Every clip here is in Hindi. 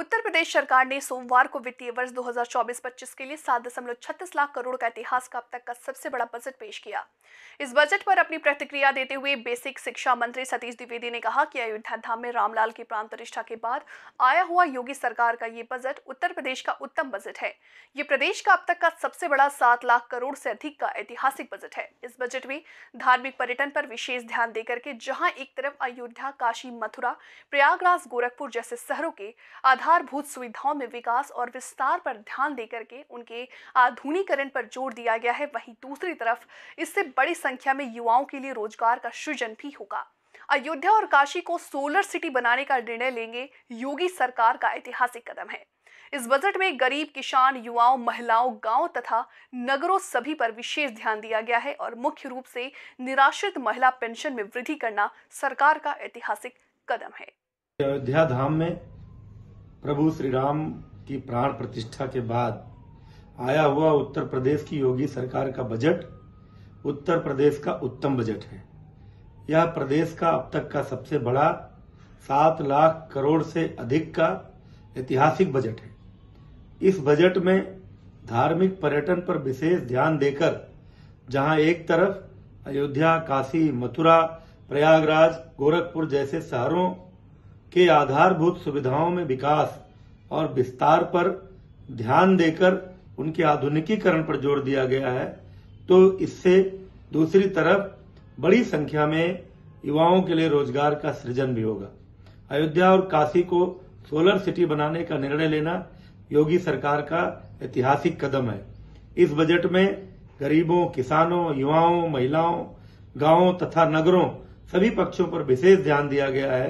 उत्तर प्रदेश सरकार ने सोमवार को वित्तीय वर्ष 2024-25 के लिए सात दशमलव छत्तीस लाख करोड़ का इतिहास का अब तक का सबसे बड़ा बजट पेश किया इस बजट पर अपनी प्रतिक्रिया देते हुए बेसिक शिक्षा मंत्री सतीश द्विवेदी ने कहा कि अयोध्या धाम में रामलाल की प्राण प्रतिष्ठा के बाद आया हुआ योगी सरकार का ये बजट उत्तर प्रदेश का उत्तम बजट है ये प्रदेश का अब तक का सबसे बड़ा सात लाख करोड़ से अधिक का ऐतिहासिक बजट है इस बजट में धार्मिक पर्यटन पर विशेष ध्यान देकर के जहाँ एक तरफ अयोध्या काशी मथुरा प्रयागराज गोरखपुर जैसे शहरों के आधार आधारभूत सुविधाओं में विकास और विस्तार पर ध्यान देकर के उनके आधुनिकरण पर जोर दिया गया है वहीं दूसरी तरफ इससे बड़ी संख्या में युवाओं के लिए रोजगार का सृजन भी होगा अयोध्या और काशी को सोलर सिटी बनाने का निर्णय लेंगे योगी सरकार का ऐतिहासिक कदम है इस बजट में गरीब किसान युवाओं महिलाओं गांव तथा नगरों सभी पर विशेष ध्यान दिया गया है और मुख्य रूप से निराश्रित महिला पेंशन में वृद्धि करना सरकार का ऐतिहासिक कदम है अयोध्या धाम में प्रभु श्री राम की प्राण प्रतिष्ठा के बाद आया हुआ उत्तर प्रदेश की योगी सरकार का बजट उत्तर प्रदेश का उत्तम बजट है यह प्रदेश का अब तक का सबसे बड़ा सात लाख करोड़ से अधिक का ऐतिहासिक बजट है इस बजट में धार्मिक पर्यटन पर विशेष ध्यान देकर जहां एक तरफ अयोध्या काशी मथुरा प्रयागराज गोरखपुर जैसे शहरों के आधारभूत सुविधाओं में विकास और विस्तार पर ध्यान देकर उनके आधुनिकीकरण पर जोर दिया गया है तो इससे दूसरी तरफ बड़ी संख्या में युवाओं के लिए रोजगार का सृजन भी होगा अयोध्या और काशी को सोलर सिटी बनाने का निर्णय लेना योगी सरकार का ऐतिहासिक कदम है इस बजट में गरीबों किसानों युवाओं महिलाओं गांवों तथा नगरों सभी पक्षों पर विशेष ध्यान दिया गया है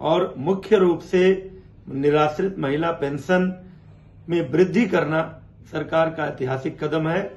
और मुख्य रूप से निराश्रित महिला पेंशन में वृद्धि करना सरकार का ऐतिहासिक कदम है